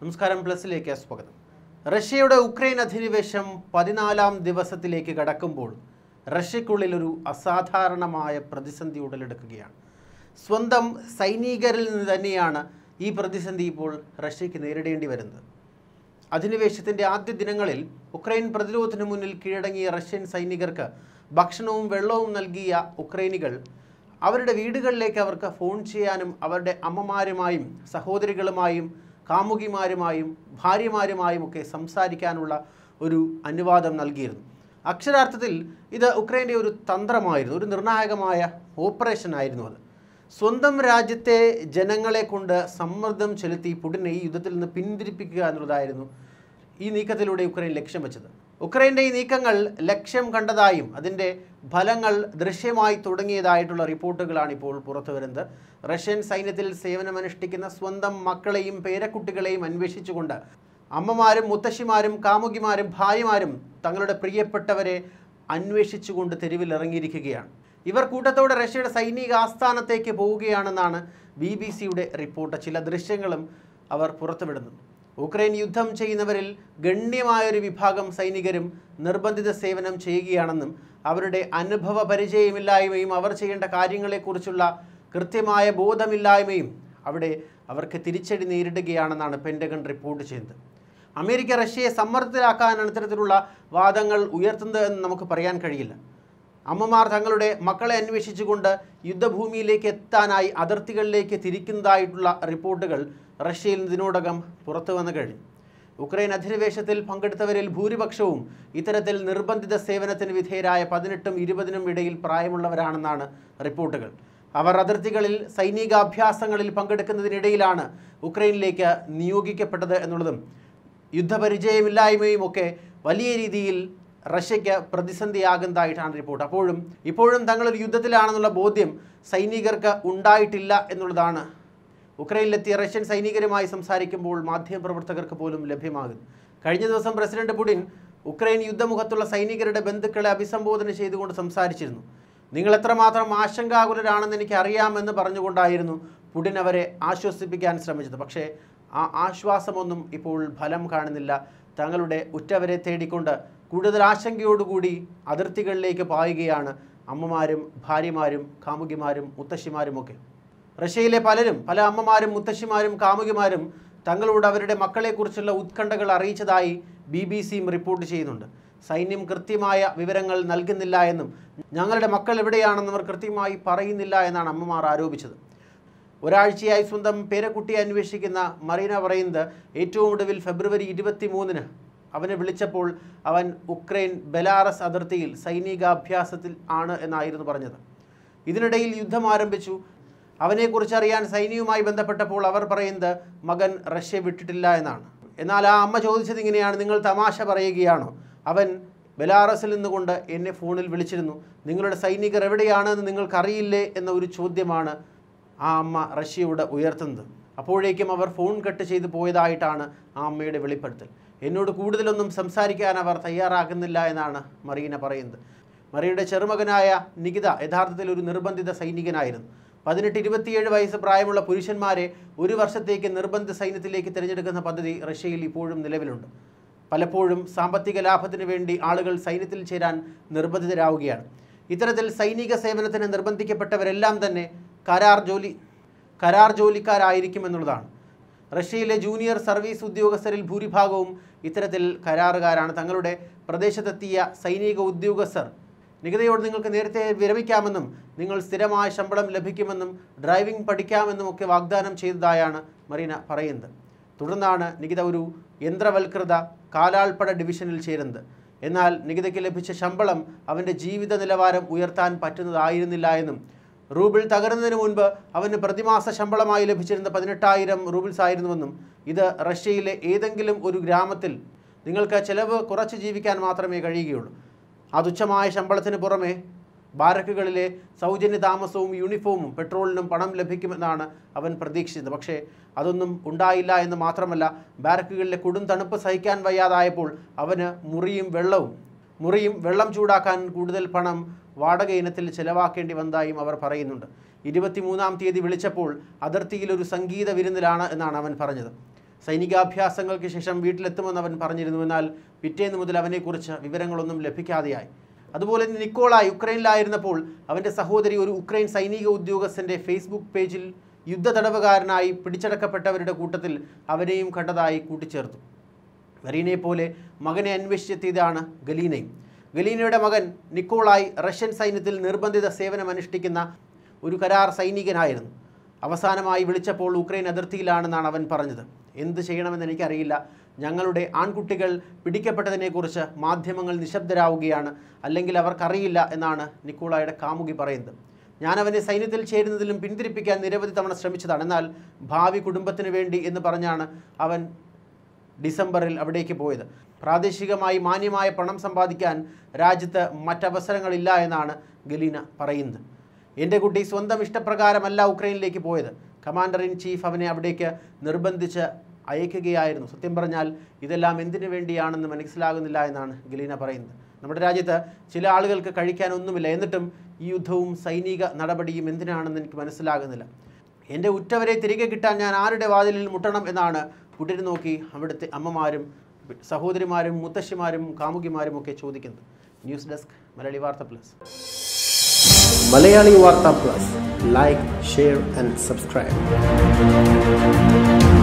നമസ്കാരം പ്ലസിലേക്ക് സ്വാഗതം റഷ്യയുടെ ഉക്രൈൻ അധിനിവേശം പതിനാലാം ദിവസത്തിലേക്ക് കടക്കുമ്പോൾ റഷ്യക്കുള്ളിൽ ഒരു അസാധാരണമായ പ്രതിസന്ധി ഉടലെടുക്കുകയാണ് സ്വന്തം സൈനികരിൽ നിന്ന് തന്നെയാണ് ഈ പ്രതിസന്ധി ഇപ്പോൾ റഷ്യക്ക് നേരിടേണ്ടി വരുന്നത് അധിനിവേശത്തിൻ്റെ ആദ്യ ദിനങ്ങളിൽ ഉക്രൈൻ പ്രതിരോധത്തിന് മുന്നിൽ കീഴടങ്ങിയ റഷ്യൻ സൈനികർക്ക് ഭക്ഷണവും വെള്ളവും നൽകിയ ഉക്രൈനികൾ അവരുടെ വീടുകളിലേക്ക് അവർക്ക് ഫോൺ ചെയ്യാനും അവരുടെ അമ്മമാരുമായും സഹോദരികളുമായും കാമുകിമാരുമായും ഭാര്യമാരുമായും ഒക്കെ സംസാരിക്കാനുള്ള ഒരു അനുവാദം നൽകിയിരുന്നു അക്ഷരാർത്ഥത്തിൽ ഇത് ഉക്രൈൻ്റെ ഒരു തന്ത്രമായിരുന്നു ഒരു നിർണായകമായ ഓപ്പറേഷൻ ആയിരുന്നു അത് സ്വന്തം രാജ്യത്തെ ജനങ്ങളെ കൊണ്ട് സമ്മർദ്ദം ചെലുത്തി പുടിനെ ഈ യുദ്ധത്തിൽ നിന്ന് പിന്തിരിപ്പിക്കുക എന്നുള്ളതായിരുന്നു ഈ നീക്കത്തിലൂടെ ഉക്രൈൻ ലക്ഷ്യം വെച്ചത് ഉക്രൈൻ്റെ ഈ നീക്കങ്ങൾ ലക്ഷ്യം കണ്ടതായും അതിൻ്റെ ഫലങ്ങൾ ദൃശ്യമായി തുടങ്ങിയതായിട്ടുള്ള റിപ്പോർട്ടുകളാണ് ഇപ്പോൾ പുറത്തു വരുന്നത് റഷ്യൻ സൈന്യത്തിൽ സേവനമനുഷ്ഠിക്കുന്ന സ്വന്തം മക്കളെയും പേരക്കുട്ടികളെയും അന്വേഷിച്ചുകൊണ്ട് അമ്മമാരും മുത്തശ്ശിമാരും കാമുകിമാരും ഭാര്യമാരും തങ്ങളുടെ പ്രിയപ്പെട്ടവരെ അന്വേഷിച്ചുകൊണ്ട് തെരുവിലിറങ്ങിയിരിക്കുകയാണ് ഇവർ കൂട്ടത്തോടെ റഷ്യയുടെ സൈനിക ആസ്ഥാനത്തേക്ക് പോവുകയാണെന്നാണ് ബി ബി സിയുടെ റിപ്പോർട്ട് ചില ദൃശ്യങ്ങളും അവർ പുറത്തുവിടുന്നു ഉക്രൈൻ യുദ്ധം ചെയ്യുന്നവരിൽ ഗണ്യമായൊരു വിഭാഗം സൈനികരും നിർബന്ധിത സേവനം ചെയ്യുകയാണെന്നും അവരുടെ അനുഭവ പരിചയമില്ലായ്മയും അവർ ചെയ്യേണ്ട കാര്യങ്ങളെക്കുറിച്ചുള്ള കൃത്യമായ ബോധമില്ലായ്മയും അവിടെ അവർക്ക് തിരിച്ചടി നേരിടുകയാണെന്നാണ് പെൻഡഗൺ റിപ്പോർട്ട് ചെയ്തത് അമേരിക്ക റഷ്യയെ സമ്മർദ്ദത്തിലാക്കാനാണ് ഇത്തരത്തിലുള്ള വാദങ്ങൾ ഉയർത്തുന്നത് എന്ന് നമുക്ക് പറയാൻ കഴിയില്ല അമ്മമാർ തങ്ങളുടെ മക്കളെ അന്വേഷിച്ചുകൊണ്ട് യുദ്ധഭൂമിയിലേക്ക് എത്താനായി അതിർത്തികളിലേക്ക് തിരിക്കുന്നതായിട്ടുള്ള റിപ്പോർട്ടുകൾ റഷ്യയിൽ ഇതിനോടകം പുറത്തു വന്നു കഴിഞ്ഞു ഉക്രൈൻ അധിനിവേശത്തിൽ പങ്കെടുത്തവരിൽ ഭൂരിപക്ഷവും ഇത്തരത്തിൽ നിർബന്ധിത സേവനത്തിന് വിധേയരായ പതിനെട്ടും ഇരുപതിനും ഇടയിൽ പ്രായമുള്ളവരാണെന്നാണ് റിപ്പോർട്ടുകൾ അവർ അതിർത്തികളിൽ സൈനികാഭ്യാസങ്ങളിൽ പങ്കെടുക്കുന്നതിനിടയിലാണ് ഉക്രൈനിലേക്ക് നിയോഗിക്കപ്പെട്ടത് എന്നുള്ളതും യുദ്ധപരിചയമില്ലായ്മയും ഒക്കെ വലിയ രീതിയിൽ റഷ്യയ്ക്ക് പ്രതിസന്ധിയാകുന്നതായിട്ടാണ് റിപ്പോർട്ട് അപ്പോഴും ഇപ്പോഴും തങ്ങളൊരു യുദ്ധത്തിലാണെന്നുള്ള ബോധ്യം സൈനികർക്ക് ഉണ്ടായിട്ടില്ല എന്നുള്ളതാണ് ഉക്രൈനിലെത്തിയ റഷ്യൻ സൈനികരുമായി സംസാരിക്കുമ്പോൾ മാധ്യമപ്രവർത്തകർക്ക് പോലും ലഭ്യമാകും കഴിഞ്ഞ ദിവസം പ്രസിഡന്റ് പുടിൻ ഉക്രൈൻ യുദ്ധമുഖത്തുള്ള സൈനികരുടെ ബന്ധുക്കളെ അഭിസംബോധന ചെയ്തുകൊണ്ട് സംസാരിച്ചിരുന്നു നിങ്ങൾ എത്രമാത്രം ആശങ്കാകുലരാണെന്ന് എനിക്ക് അറിയാമെന്ന് പറഞ്ഞുകൊണ്ടായിരുന്നു പുടിൻ അവരെ ആശ്വസിപ്പിക്കാൻ ശ്രമിച്ചത് പക്ഷേ ആ ആശ്വാസമൊന്നും ഇപ്പോൾ ഫലം കാണുന്നില്ല തങ്ങളുടെ ഉറ്റവരെ തേടിക്കൊണ്ട് കൂടുതൽ ആശങ്കയോടുകൂടി അതിർത്തികളിലേക്ക് പായുകയാണ് അമ്മമാരും ഭാര്യമാരും കാമുകിമാരും മുത്തശ്ശിമാരുമൊക്കെ റഷ്യയിലെ പലരും പല അമ്മമാരും മുത്തശ്ശിമാരും കാമുകിമാരും തങ്ങളോട് അവരുടെ മക്കളെക്കുറിച്ചുള്ള ഉത്കണ്ഠകൾ അറിയിച്ചതായി ബി ബി സിയും റിപ്പോർട്ട് ചെയ്യുന്നുണ്ട് സൈന്യം കൃത്യമായ വിവരങ്ങൾ നൽകുന്നില്ല എന്നും ഞങ്ങളുടെ മക്കൾ എവിടെയാണെന്നവർ അവർ കൃത്യമായി പറയുന്നില്ല എന്നാണ് അമ്മമാർ ആരോപിച്ചത് ഒരാഴ്ചയായി സ്വന്തം പേരക്കുട്ടിയെ അന്വേഷിക്കുന്ന മറീന പറയുന്നത് ഏറ്റവും ഒടുവിൽ ഫെബ്രുവരി ഇരുപത്തി മൂന്നിന് അവനെ വിളിച്ചപ്പോൾ അവൻ ഉക്രൈൻ ബെലാറസ് അതിർത്തിയിൽ സൈനികാഭ്യാസത്തിൽ ആണ് എന്നായിരുന്നു പറഞ്ഞത് ഇതിനിടയിൽ യുദ്ധം ആരംഭിച്ചു അവനെക്കുറിച്ച് അറിയാൻ സൈന്യവുമായി ബന്ധപ്പെട്ടപ്പോൾ അവർ പറയുന്നത് മകൻ റഷ്യ വിട്ടിട്ടില്ല എന്നാണ് എന്നാൽ ആ അമ്മ ചോദിച്ചത് ഇങ്ങനെയാണ് നിങ്ങൾ തമാശ പറയുകയാണോ അവൻ ബെലാറസിൽ നിന്നുകൊണ്ട് എന്നെ ഫോണിൽ വിളിച്ചിരുന്നു നിങ്ങളുടെ സൈനികർ എവിടെയാണെന്ന് നിങ്ങൾക്കറിയില്ലേ എന്ന ഒരു ചോദ്യമാണ് ആ അമ്മ റഷ്യയോട് ഉയർത്തുന്നത് അപ്പോഴേക്കും അവർ ഫോൺ കട്ട് ചെയ്തു പോയതായിട്ടാണ് ആ അമ്മയുടെ വെളിപ്പെടുത്തൽ എന്നോട് കൂടുതലൊന്നും സംസാരിക്കാൻ അവർ തയ്യാറാകുന്നില്ല എന്നാണ് മറീന പറയുന്നത് മറിയുടെ ചെറുമകനായ നികിത യഥാർത്ഥത്തിൽ ഒരു നിർബന്ധിത സൈനികനായിരുന്നു പതിനെട്ട് ഇരുപത്തിയേഴ് വയസ്സ് പ്രായമുള്ള പുരുഷന്മാരെ ഒരു വർഷത്തേക്ക് നിർബന്ധ സൈന്യത്തിലേക്ക് തിരഞ്ഞെടുക്കുന്ന പദ്ധതി റഷ്യയിൽ ഇപ്പോഴും നിലവിലുണ്ട് പലപ്പോഴും സാമ്പത്തിക ലാഭത്തിന് വേണ്ടി ആളുകൾ സൈന്യത്തിൽ ചേരാൻ നിർബന്ധിതരാവുകയാണ് ഇത്തരത്തിൽ സൈനിക സേവനത്തിന് നിർബന്ധിക്കപ്പെട്ടവരെല്ലാം തന്നെ കരാർ ജോലി കരാർ ജോലിക്കാരായിരിക്കും എന്നുള്ളതാണ് റഷ്യയിലെ ജൂനിയർ സർവീസ് ഉദ്യോഗസ്ഥരിൽ ഭൂരിഭാഗവും ഇത്തരത്തിൽ കരാറുകാരാണ് തങ്ങളുടെ പ്രദേശത്തെത്തിയ സൈനിക ഉദ്യോഗസ്ഥർ നികുതിയോട് നിങ്ങൾക്ക് നേരത്തെ വിരമിക്കാമെന്നും നിങ്ങൾ സ്ഥിരമായ ശമ്പളം ലഭിക്കുമെന്നും ഡ്രൈവിംഗ് പഠിക്കാമെന്നും ഒക്കെ വാഗ്ദാനം ചെയ്തതായാണ് മറീന പറയുന്നത് തുടർന്നാണ് നികിത ഒരു യന്ത്രവൽകൃത കാലാൾപ്പട ഡിവിഷനിൽ ചേരുന്നത് എന്നാൽ നികിതയ്ക്ക് ലഭിച്ച ശമ്പളം അവൻ്റെ ജീവിത നിലവാരം ഉയർത്താൻ പറ്റുന്നതായിരുന്നില്ല എന്നും റൂബിൾ തകരുന്നതിന് മുൻപ് അവന് പ്രതിമാസ ശമ്പളമായി ലഭിച്ചിരുന്ന പതിനെട്ടായിരം റൂബിൾസ് ആയിരുന്നുവെന്നും ഇത് റഷ്യയിലെ ഏതെങ്കിലും ഒരു ഗ്രാമത്തിൽ നിങ്ങൾക്ക് ചിലവ് കുറച്ച് ജീവിക്കാൻ മാത്രമേ കഴിയുകയുള്ളൂ ആ തുച്ഛമായ ശമ്പളത്തിന് പുറമെ ബാരക്കുകളിലെ സൗജന്യ താമസവും യൂണിഫോമും പെട്രോളിനും പണം ലഭിക്കുമെന്നാണ് അവൻ പ്രതീക്ഷിച്ചത് പക്ഷേ അതൊന്നും ഉണ്ടായില്ല എന്ന് മാത്രമല്ല ബാരക്കുകളിലെ കൊടും തണുപ്പ് സഹിക്കാൻ വയ്യാതായപ്പോൾ അവന് മുറിയും വെള്ളവും മുറിയും വെള്ളം ചൂടാക്കാൻ കൂടുതൽ പണം വാടക ഇനത്തിൽ ചെലവാക്കേണ്ടി വന്നതായും അവർ പറയുന്നുണ്ട് ഇരുപത്തിമൂന്നാം തീയതി വിളിച്ചപ്പോൾ അതിർത്തിയിൽ ഒരു സംഗീത വിരുന്നിലാണ് എന്നാണ് അവൻ പറഞ്ഞത് സൈനികാഭ്യാസങ്ങൾക്ക് ശേഷം വീട്ടിലെത്തുമെന്ന് അവൻ പറഞ്ഞിരുന്നുവെന്നാൽ പിറ്റേന്ന് മുതൽ അവനെക്കുറിച്ച് വിവരങ്ങളൊന്നും ലഭിക്കാതെയായി അതുപോലെ തന്നെ നിക്കോള യുക്രൈനിലായിരുന്നപ്പോൾ അവൻ്റെ സഹോദരി ഒരു ഉക്രൈൻ സൈനിക ഉദ്യോഗസ്ഥൻ്റെ ഫേസ്ബുക്ക് പേജിൽ യുദ്ധ തടവുകാരനായി പിടിച്ചടക്കപ്പെട്ടവരുടെ കൂട്ടത്തിൽ അവനെയും കണ്ടതായി കൂട്ടിച്ചേർത്തു വരീനെ പോലെ മകനെ അന്വേഷിച്ചെത്തിയതാണ് ഗലീനയും ഗലീനയുടെ മകൻ നിക്കോളായി റഷ്യൻ സൈന്യത്തിൽ നിർബന്ധിത സേവനം ഒരു കരാർ സൈനികനായിരുന്നു അവസാനമായി വിളിച്ചപ്പോൾ ഉക്രൈൻ അതിർത്തിയിലാണെന്നാണ് അവൻ പറഞ്ഞത് എന്ത് ചെയ്യണമെന്ന് എനിക്കറിയില്ല ഞങ്ങളുടെ ആൺകുട്ടികൾ പിടിക്കപ്പെട്ടതിനെക്കുറിച്ച് മാധ്യമങ്ങൾ നിശബ്ദരാവുകയാണ് അല്ലെങ്കിൽ അവർക്കറിയില്ല എന്നാണ് നിക്കോളായുടെ കാമുകി പറയുന്നത് ഞാൻ അവനെ സൈന്യത്തിൽ ചേരുന്നതിലും പിന്തിരിപ്പിക്കാൻ നിരവധി തവണ ശ്രമിച്ചതാണ് എന്നാൽ ഭാവി കുടുംബത്തിന് വേണ്ടി എന്ന് പറഞ്ഞാണ് അവൻ ഡിസംബറിൽ അവിടേക്ക് പോയത് പ്രാദേശികമായി മാന്യമായ പണം സമ്പാദിക്കാൻ രാജ്യത്ത് മറ്റവസരങ്ങളില്ല എന്നാണ് ഗലീന പറയുന്നത് എൻ്റെ കുട്ടി സ്വന്തം ഇഷ്ടപ്രകാരമല്ല ഉക്രൈനിലേക്ക് പോയത് കമാൻഡർ ഇൻ ചീഫ് അവനെ അവിടേക്ക് നിർബന്ധിച്ച് അയക്കുകയായിരുന്നു സത്യം പറഞ്ഞാൽ ഇതെല്ലാം എന്തിനു വേണ്ടിയാണെന്ന് മനസ്സിലാകുന്നില്ല എന്നാണ് ഗലീന പറയുന്നത് നമ്മുടെ രാജ്യത്ത് ചില ആളുകൾക്ക് കഴിക്കാൻ ഒന്നുമില്ല എന്നിട്ടും ഈ യുദ്ധവും സൈനിക നടപടിയും എന്തിനാണെന്ന് എനിക്ക് മനസ്സിലാകുന്നില്ല എൻ്റെ ഉറ്റവരെ തിരികെ കിട്ടാൻ ഞാൻ ആരുടെ വാതിലിൽ മുട്ടണം എന്നാണ് കുട്ടിനെ നോക്കി അവിടുത്തെ അമ്മമാരും സഹോദരിമാരും മുത്തശ്ശിമാരും കാമുകിമാരും ഒക്കെ ചോദിക്കുന്നത് ന്യൂസ് ഡെസ്ക് മലയാളി വാർത്ത പ്ലസ് മലയാളി വാർത്ത plus like share and subscribe